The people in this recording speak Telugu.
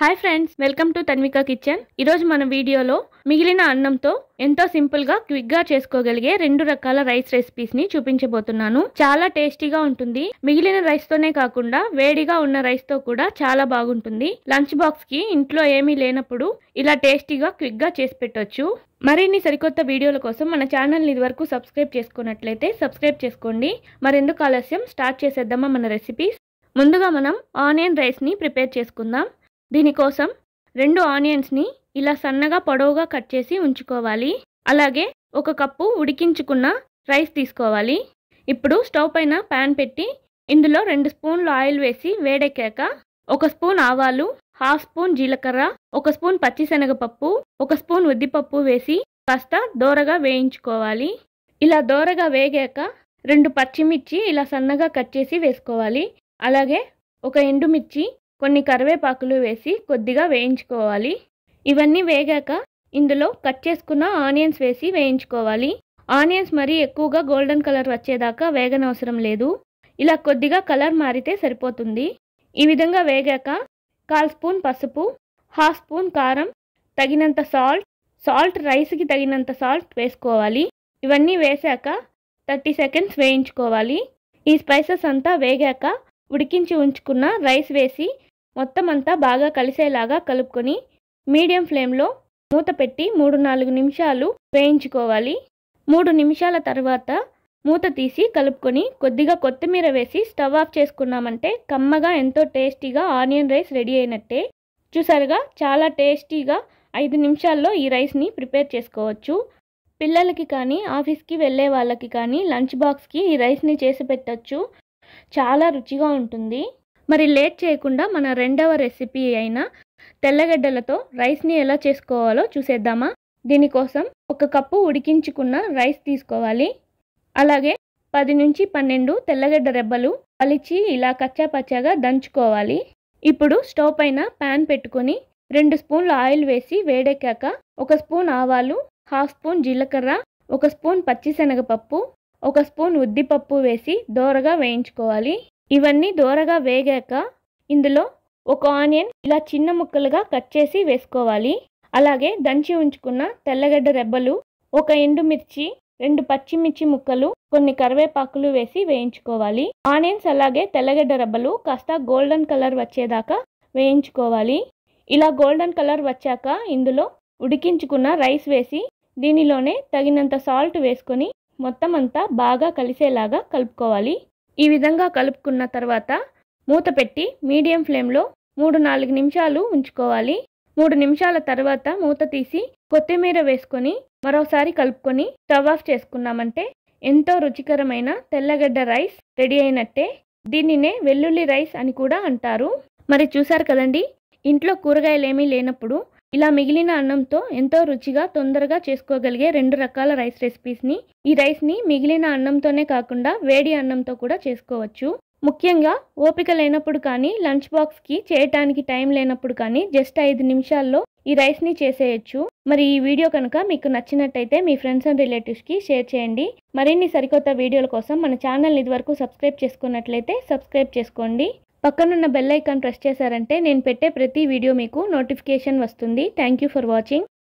hi friends welcome to Tanvika kitchen ఈరోజు మన వీడియోలో మిగిలిన అన్నంతో ఎంతో సింపుల్గా క్విక్గా చేసుకోగలిగే రెండు రకాల రైస్ రెసిపీస్ని చూపించబోతున్నాను చాలా టేస్టీగా ఉంటుంది మిగిలిన రైస్తోనే కాకుండా వేడిగా ఉన్న రైస్తో కూడా చాలా బాగుంటుంది లంచ్ బాక్స్కి ఇంట్లో ఏమీ లేనప్పుడు ఇలా టేస్టీగా క్విక్గా చేసి పెట్టొచ్చు మరిన్ని సరికొత్త వీడియోల కోసం మన ఛానల్ని ఇదివరకు సబ్స్క్రైబ్ చేసుకున్నట్లయితే సబ్స్క్రైబ్ చేసుకోండి మరెందుకు ఆలస్యం స్టార్ట్ చేసేద్దామా మన రెసిపీస్ ముందుగా మనం ఆనియన్ రైస్ని ప్రిపేర్ చేసుకుందాం దీనికోసం రెండు ఆనియన్స్ని ఇలా సన్నగా పొడవుగా కట్ చేసి ఉంచుకోవాలి అలాగే ఒక కప్పు ఉడికించుకున్న రైస్ తీసుకోవాలి ఇప్పుడు స్టవ్ పైన ప్యాన్ పెట్టి ఇందులో రెండు స్పూన్లు ఆయిల్ వేసి వేడెక్కాక ఒక స్పూన్ ఆవాలు హాఫ్ స్పూన్ జీలకర్ర ఒక స్పూన్ పచ్చిశనగపప్పు ఒక స్పూన్ ఉద్దిపప్పు వేసి కాస్త దోరగా వేయించుకోవాలి ఇలా దోరగా వేగాక రెండు పచ్చిమిర్చి ఇలా సన్నగా కట్ చేసి వేసుకోవాలి అలాగే ఒక ఎండుమిర్చి కొన్ని కరివేపాకులు వేసి కొద్దిగా వేయించుకోవాలి ఇవన్నీ వేగాక ఇందులో కట్ చేసుకున్న ఆనియన్స్ వేసి వేయించుకోవాలి ఆనియన్స్ మరీ ఎక్కువగా గోల్డెన్ కలర్ వచ్చేదాకా వేగనవసరం లేదు ఇలా కొద్దిగా కలర్ మారితే సరిపోతుంది ఈ విధంగా వేగాక కాల్ స్పూన్ పసుపు హాఫ్ స్పూన్ కారం తగినంత సాల్ట్ సాల్ట్ రైస్కి తగినంత సాల్ట్ వేసుకోవాలి ఇవన్నీ వేశాక థర్టీ సెకండ్స్ వేయించుకోవాలి ఈ స్పైసెస్ అంతా వేగాక ఉడికించి ఉంచుకున్న రైస్ వేసి మొత్తం అంతా బాగా కలిసేలాగా కలుపుకొని మీడియం ఫ్లేమ్లో మూత పెట్టి మూడు నాలుగు నిమిషాలు వేయించుకోవాలి మూడు నిమిషాల తర్వాత మూత తీసి కలుపుకొని కొద్దిగా కొత్తిమీర వేసి స్టవ్ ఆఫ్ చేసుకున్నామంటే కమ్మగా ఎంతో టేస్టీగా ఆనియన్ రైస్ రెడీ అయినట్టే చూసారుగా చాలా టేస్టీగా ఐదు నిమిషాల్లో ఈ రైస్ని ప్రిపేర్ చేసుకోవచ్చు పిల్లలకి కానీ ఆఫీస్కి వెళ్ళే వాళ్ళకి కానీ లంచ్ బాక్స్కి ఈ రైస్ని చేసి పెట్టచ్చు చాలా రుచిగా ఉంటుంది మరి లేట్ చేయకుండా మన రెండవ రెసిపీ అయిన తెల్లగడ్డలతో రైస్ని ఎలా చేసుకోవాలో చూసేద్దామా దీనికోసం ఒక కప్పు ఉడికించుకున్న రైస్ తీసుకోవాలి అలాగే పది నుంచి పన్నెండు తెల్లగడ్డ రెబ్బలు అలిచి ఇలా కచ్చా పచ్చాగా దంచుకోవాలి ఇప్పుడు స్టవ్ పైన ప్యాన్ పెట్టుకొని రెండు స్పూన్లు ఆయిల్ వేసి వేడెక్కాక ఒక స్పూన్ ఆవాలు హాఫ్ స్పూన్ జీలకర్ర ఒక స్పూన్ పచ్చిశనగపప్పు ఒక స్పూన్ ఉద్దిపప్పు వేసి దోరగా వేయించుకోవాలి ఇవన్నీ దోరగా వేగాక ఇందులో ఒక ఆనియన్ ఇలా చిన్న ముక్కలుగా కట్ చేసి వేసుకోవాలి అలాగే దంచి ఉంచుకున్న తెల్లగడ్డ రెబ్బలు ఒక ఎండుమిర్చి రెండు పచ్చిమిర్చి ముక్కలు కొన్ని కరివేపాకులు వేసి వేయించుకోవాలి ఆనియన్స్ అలాగే తెల్లగడ్డ రెబ్బలు కాస్త గోల్డెన్ కలర్ వచ్చేదాకా వేయించుకోవాలి ఇలా గోల్డెన్ కలర్ వచ్చాక ఇందులో ఉడికించుకున్న రైస్ వేసి దీనిలోనే తగినంత సాల్ట్ వేసుకొని మొత్తం అంతా బాగా కలిసేలాగా కలుపుకోవాలి ఈ విధంగా కలుపుకున్న తర్వాత మూత పెట్టి మీడియం ఫ్లేమ్లో మూడు నాలుగు నిమిషాలు ఉంచుకోవాలి మూడు నిమిషాల తర్వాత మూత తీసి కొత్తిమీర వేసుకొని మరోసారి కలుపుకొని స్టవ్ ఆఫ్ చేసుకున్నామంటే ఎంతో రుచికరమైన తెల్లగడ్డ రైస్ రెడీ అయినట్టే దీనినే వెల్లుల్లి రైస్ అని కూడా అంటారు మరి చూసారు కదండి ఇంట్లో కూరగాయలేమీ లేనప్పుడు ఇలా మిగిలిన అన్నంతో ఎంతో రుచిగా తొందరగా చేసుకోగలిగే రెండు రకాల రైస్ రెసిపీస్ని ఈ రైస్ని మిగిలిన అన్నంతోనే కాకుండా వేడి అన్నంతో కూడా చేసుకోవచ్చు ముఖ్యంగా ఓపిక లేనప్పుడు కానీ లంచ్ బాక్స్కి చేయటానికి టైం లేనప్పుడు కానీ జస్ట్ ఐదు నిమిషాల్లో ఈ రైస్ని చేసేయచ్చు మరి ఈ వీడియో కనుక మీకు నచ్చినట్టయితే మీ ఫ్రెండ్స్ అండ్ రిలేటివ్స్కి షేర్ చేయండి మరిన్ని సరికొత్త వీడియోల కోసం మన ఛానల్ ఇదివరకు సబ్స్క్రైబ్ చేసుకున్నట్లయితే సబ్స్క్రైబ్ చేసుకోండి పక్కనున్న బెల్ ఐకాన్ ప్రెస్ చేశారంటే నేను పెట్టే ప్రతి వీడియో మీకు నోటిఫికేషన్ వస్తుంది థ్యాంక్ ఫర్ వాచింగ్